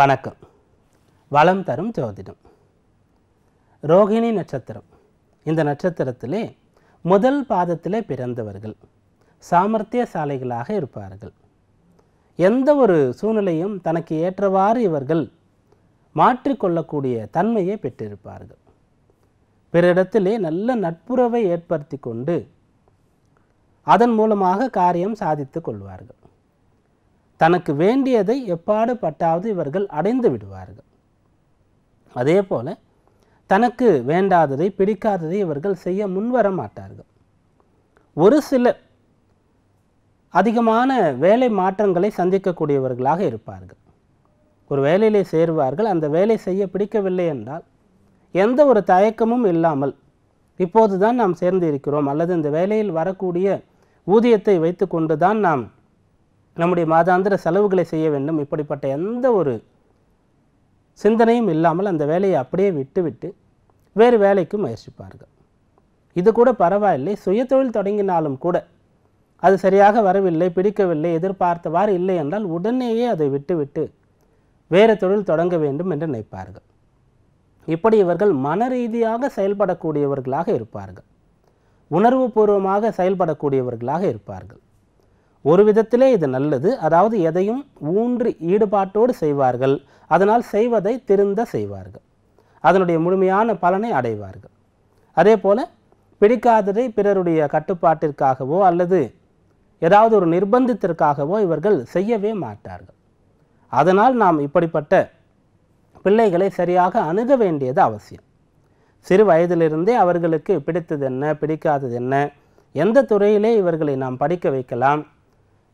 வணக்கம் வளம் தரும் ஜோதிடம் ரோகிணி நட்சத்திரம் இந்த நட்சத்திரத்திலே முதல் பாதத்திலே பிறந்தவர்கள் சாமர்த்தியசாலைகளாக இருப்பார்கள் எந்த ஒரு சூழ்நிலையும் தனக்கு ஏற்றவாறு இவர்கள் மாற்றிக்கொள்ளக்கூடிய தன்மையை பெற்றிருப்பார்கள் பிறரிடத்திலே நல்ல நட்புறவை ஏற்படுத்தி கொண்டு அதன் மூலமாக காரியம் சாதித்து கொள்வார்கள் தனக்கு வேண்டியதை எப்பாடு பட்டாவது இவர்கள் அடைந்து விடுவார்கள் அதே போல் தனக்கு வேண்டாததை பிடிக்காததை இவர்கள் செய்ய முன்வர மாட்டார்கள் ஒரு சிலர் அதிகமான வேலை மாற்றங்களை சந்திக்கக்கூடியவர்களாக இருப்பார்கள் ஒரு வேலையிலே சேருவார்கள் அந்த வேலை செய்ய பிடிக்கவில்லை என்றால் எந்த ஒரு தயக்கமும் இல்லாமல் இப்போது தான் நாம் சேர்ந்து இருக்கிறோம் அல்லது இந்த வேலையில் வரக்கூடிய ஊதியத்தை வைத்து கொண்டு தான் நாம் நம்முடைய மாதாந்திர செலவுகளை செய்ய வேண்டும் இப்படிப்பட்ட எந்த ஒரு சிந்தனையும் இல்லாமல் அந்த வேலையை அப்படியே விட்டுவிட்டு வேறு வேலைக்கு முயற்சிப்பார்கள் இது கூட பரவாயில்லை சுயதொழில் தொடங்கினாலும் கூட அது சரியாக வரவில்லை பிடிக்கவில்லை எதிர்பார்த்தவாறு இல்லை என்றால் உடனேயே அதை விட்டுவிட்டு வேறு தொழில் தொடங்க வேண்டும் என்று நினைப்பார்கள் இப்படி இவர்கள் மன ரீதியாக செயல்படக்கூடியவர்களாக இருப்பார்கள் உணர்வுபூர்வமாக செயல்படக்கூடியவர்களாக இருப்பார்கள் ஒரு விதத்திலே இது நல்லது அதாவது எதையும் ஊன்று ஈடுபாட்டோடு செய்வார்கள் அதனால் செய்வதை திருந்த செய்வார்கள் அதனுடைய முழுமையான பலனை அடைவார்கள் அதே போல் பிடிக்காததை பிறருடைய கட்டுப்பாட்டிற்காகவோ அல்லது ஏதாவது ஒரு நிர்பந்தத்திற்காகவோ இவர்கள் செய்யவே மாட்டார்கள் அதனால் நாம் இப்படிப்பட்ட பிள்ளைகளை சரியாக அணுக வேண்டியது அவசியம் சிறு வயதிலிருந்தே அவர்களுக்கு பிடித்தது என்ன பிடிக்காதது என்ன எந்த துறையிலே இவர்களை நாம் படிக்க வைக்கலாம்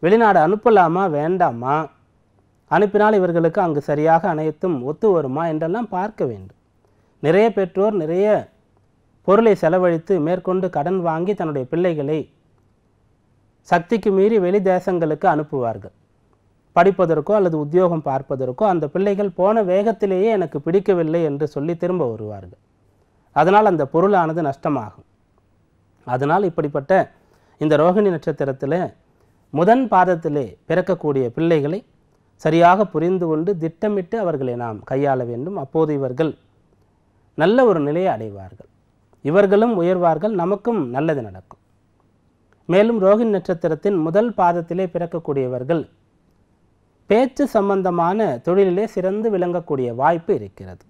வெளிநாடு அனுப்பலாமா வேண்டாமா அனுப்பினால் இவர்களுக்கு அங்கு சரியாக அனைத்தும் ஒத்து வருமா என்றெல்லாம் பார்க்க வேண்டும் நிறைய பெற்றோர் நிறைய பொருளை செலவழித்து மேற்கொண்டு கடன் வாங்கி தன்னுடைய பிள்ளைகளை சக்திக்கு மீறி வெளி தேசங்களுக்கு அனுப்புவார்கள் படிப்பதற்கோ அல்லது உத்தியோகம் பார்ப்பதற்கோ அந்த பிள்ளைகள் போன வேகத்திலேயே எனக்கு பிடிக்கவில்லை என்று சொல்லி திரும்ப வருவார்கள் அதனால் அந்த பொருளானது நஷ்டமாகும் அதனால் இப்படிப்பட்ட இந்த ரோகிணி நட்சத்திரத்தில் முதன் பாதத்திலே பிறக்கக்கூடிய பிள்ளைகளை சரியாக புரிந்து கொண்டு திட்டமிட்டு அவர்களை நாம் கையாள வேண்டும் அப்போது இவர்கள் நல்ல ஒரு நிலையை அடைவார்கள் இவர்களும் உயர்வார்கள் நமக்கும் நல்லது நடக்கும் மேலும் ரோஹிணி நட்சத்திரத்தின் முதல் பாதத்திலே பிறக்கக்கூடியவர்கள் பேச்சு சம்பந்தமான தொழிலிலே சிறந்து விளங்கக்கூடிய வாய்ப்பு இருக்கிறது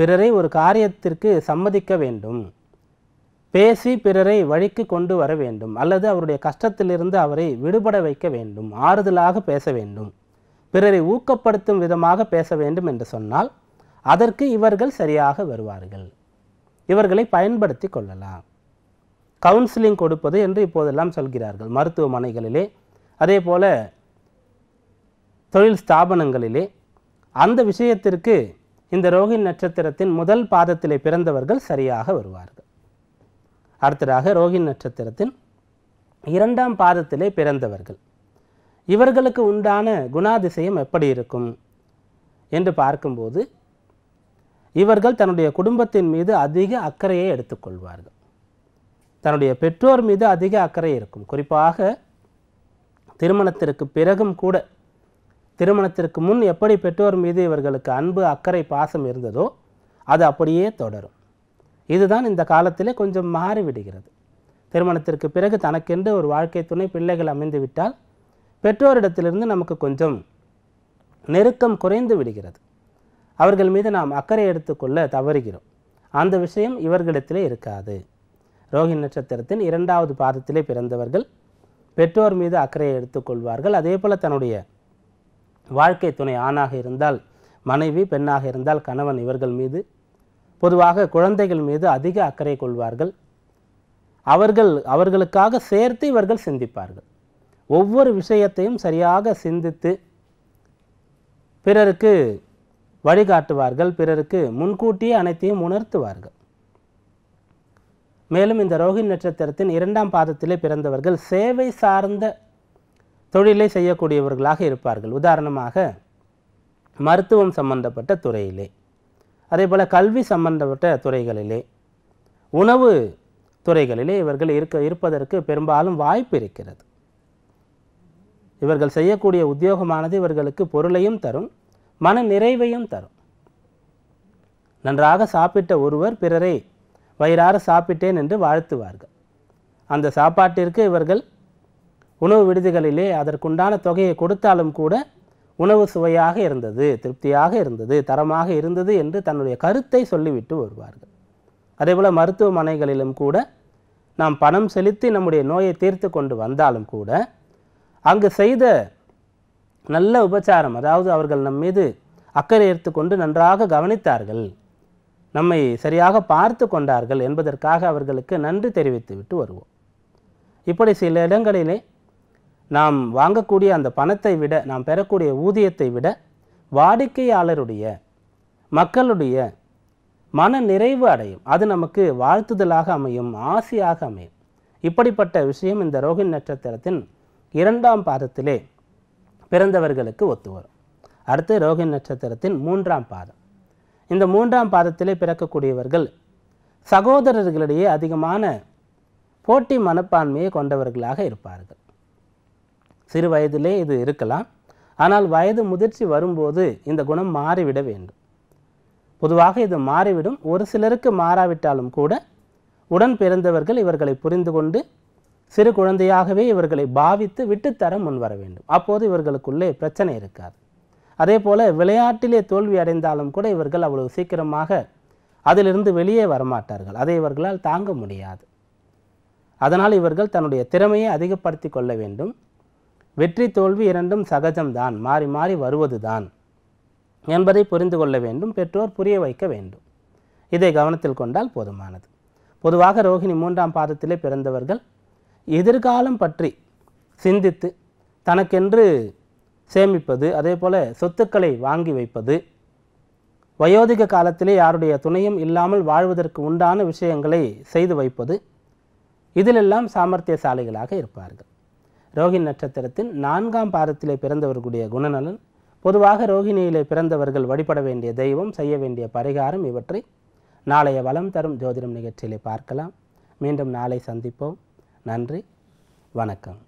பிறரை ஒரு காரியத்திற்கு சம்மதிக்க வேண்டும் பேசி பிறரை வழிக்கு கொண்டு வர வேண்டும் அல்லது அவருடைய கஷ்டத்திலிருந்து அவரை விடுபட வைக்க வேண்டும் ஆறுதலாக பேச வேண்டும் பிறரை ஊக்கப்படுத்தும் விதமாக பேச வேண்டும் என்று சொன்னால் அதற்கு இவர்கள் சரியாக வருவார்கள் இவர்களை பயன்படுத்தி கொள்ளலாம் கவுன்சிலிங் கொடுப்பது என்று இப்போதெல்லாம் சொல்கிறார்கள் மருத்துவமனைகளிலே அதே போல தொழில் ஸ்தாபனங்களிலே அந்த விஷயத்திற்கு இந்த ரோஹின் நட்சத்திரத்தின் முதல் பாதத்திலே பிறந்தவர்கள் சரியாக வருவார்கள் அடுத்ததாக ரோஹின் நட்சத்திரத்தின் இரண்டாம் பாதத்திலே பிறந்தவர்கள் இவர்களுக்கு உண்டான குணாதிசயம் எப்படி இருக்கும் என்று பார்க்கும்போது இவர்கள் தன்னுடைய குடும்பத்தின் மீது அதிக அக்கறையை எடுத்துக்கொள்வார்கள் தன்னுடைய பெற்றோர் மீது அதிக அக்கறை இருக்கும் குறிப்பாக திருமணத்திற்கு பிறகும் கூட திருமணத்திற்கு முன் எப்படி பெற்றோர் மீது இவர்களுக்கு அன்பு அக்கறை பாசம் இருந்ததோ அது அப்படியே தொடரும் இதுதான் இந்த காலத்திலே கொஞ்சம் மாறிவிடுகிறது திருமணத்திற்கு பிறகு தனக்கென்று ஒரு வாழ்க்கை துணை பிள்ளைகள் அமைந்து விட்டால் பெற்றோரிடத்திலிருந்து நமக்கு கொஞ்சம் நெருக்கம் குறைந்து விடுகிறது அவர்கள் மீது நாம் அக்கறை எடுத்துக்கொள்ள தவறுகிறோம் அந்த விஷயம் இவர்களிடத்திலே இருக்காது ரோஹி நட்சத்திரத்தின் இரண்டாவது பாதத்திலே பிறந்தவர்கள் பெற்றோர் மீது அக்கறையை எடுத்துக்கொள்வார்கள் அதே போல் தன்னுடைய வாழ்க்கை துணை ஆணாக இருந்தால் மனைவி பெண்ணாக இருந்தால் கணவன் இவர்கள் மீது பொதுவாக குழந்தைகள் மீது அதிக அக்கறை கொள்வார்கள் அவர்கள் அவர்களுக்காக சேர்த்து இவர்கள் சிந்திப்பார்கள் ஒவ்வொரு விஷயத்தையும் சரியாக சிந்தித்து பிறருக்கு வழிகாட்டுவார்கள் பிறருக்கு முன்கூட்டியே அனைத்தையும் உணர்த்துவார்கள் மேலும் இந்த ரோஹிணி நட்சத்திரத்தின் இரண்டாம் பாதத்திலே பிறந்தவர்கள் சேவை சார்ந்த தொழிலை செய்யக்கூடியவர்களாக இருப்பார்கள் உதாரணமாக மருத்துவம் சம்பந்தப்பட்ட துறையிலே அதே போல் கல்வி சம்பந்தப்பட்ட துறைகளிலே உணவு துறைகளிலே இவர்கள் இருக்க இருப்பதற்கு பெரும்பாலும் வாய்ப்பு இருக்கிறது இவர்கள் செய்யக்கூடிய உத்தியோகமானது இவர்களுக்கு பொருளையும் தரும் மன நிறைவையும் தரும் நன்றாக சாப்பிட்ட ஒருவர் பிறரை வயிறார சாப்பிட்டேன் என்று வாழ்த்துவார்கள் அந்த சாப்பாட்டிற்கு இவர்கள் உணவு விடுதிகளிலே அதற்குண்டான தொகையை கொடுத்தாலும் கூட உணவு சுவையாக இருந்தது திருப்தியாக இருந்தது தரமாக இருந்தது என்று தன்னுடைய கருத்தை சொல்லிவிட்டு வருவார்கள் அதேபோல் மருத்துவமனைகளிலும் கூட நாம் பணம் செலுத்தி நம்முடைய நோயை தீர்த்து கொண்டு வந்தாலும் கூட அங்கு செய்த நல்ல உபச்சாரம் அதாவது அவர்கள் நம் மீது அக்கறை எடுத்து கொண்டு நன்றாக கவனித்தார்கள் நம்மை சரியாக பார்த்து கொண்டார்கள் என்பதற்காக அவர்களுக்கு நன்றி தெரிவித்து விட்டு வருவோம் இப்படி சில இடங்களிலே நாம் வாங்கக்கூடிய அந்த பணத்தை விட நாம் பெறக்கூடிய ஊதியத்தை விட வாடிக்கையாளருடைய மக்களுடைய மன நிறைவு அடையும் அது நமக்கு வாழ்த்துதலாக அமையும் ஆசையாக அமையும் இப்படிப்பட்ட விஷயம் இந்த ரோஹின் நட்சத்திரத்தின் இரண்டாம் பாதத்திலே பிறந்தவர்களுக்கு ஒத்து வரும் அடுத்து ரோஹின் நட்சத்திரத்தின் மூன்றாம் பாதம் இந்த மூன்றாம் பாதத்திலே பிறக்கக்கூடியவர்கள் சகோதரர்களிடையே அதிகமான போட்டி மனப்பான்மையை கொண்டவர்களாக இருப்பார்கள் சிறு வயதிலே இது இருக்கலாம் ஆனால் வயது முதிர்ச்சி வரும்போது இந்த குணம் மாறிவிட வேண்டும் பொதுவாக இது மாறிவிடும் ஒரு சிலருக்கு மாறாவிட்டாலும் கூட உடன் பிறந்தவர்கள் இவர்களை புரிந்து கொண்டு சிறு குழந்தையாகவே இவர்களை பாவித்து விட்டுத்தர முன்வர வேண்டும் அப்போது இவர்களுக்குள்ளே பிரச்சனை இருக்காது அதே போல் விளையாட்டிலே தோல்வி அடைந்தாலும் கூட இவர்கள் அவ்வளவு சீக்கிரமாக அதிலிருந்து வெளியே வரமாட்டார்கள் அதை இவர்களால் தாங்க முடியாது அதனால் இவர்கள் தன்னுடைய திறமையை அதிகப்படுத்தி கொள்ள வேண்டும் வெற்றி தோல்வி இரண்டும் சகஜம்தான் மாறி மாறி வருவதுதான் என்பதை புரிந்து கொள்ள வேண்டும் பெற்றோர் புரிய வைக்க வேண்டும் இதை கவனத்தில் கொண்டால் போதுமானது பொதுவாக ரோஹிணி மூன்றாம் பாதத்திலே பிறந்தவர்கள் எதிர்காலம் பற்றி சிந்தித்து தனக்கென்று சேமிப்பது அதே போல் சொத்துக்களை வாங்கி வைப்பது வயோதிக காலத்திலே யாருடைய துணையும் இல்லாமல் வாழ்வதற்கு உண்டான விஷயங்களை செய்து வைப்பது இதிலெல்லாம் சாமர்த்தியசாலிகளாக இருப்பார்கள் ரோகிணி நட்சத்திரத்தின் நான்காம் பாதத்திலே பிறந்தவர்களுடைய குணநலன் பொதுவாக ரோகிணியிலே பிறந்தவர்கள் வழிபட வேண்டிய தெய்வம் செய்ய வேண்டிய பரிகாரம் இவற்றை நாளைய வளம் தரும் ஜோதிடம் நிகழ்ச்சியிலே பார்க்கலாம் மீண்டும் நாளை சந்திப்போம் நன்றி வணக்கம்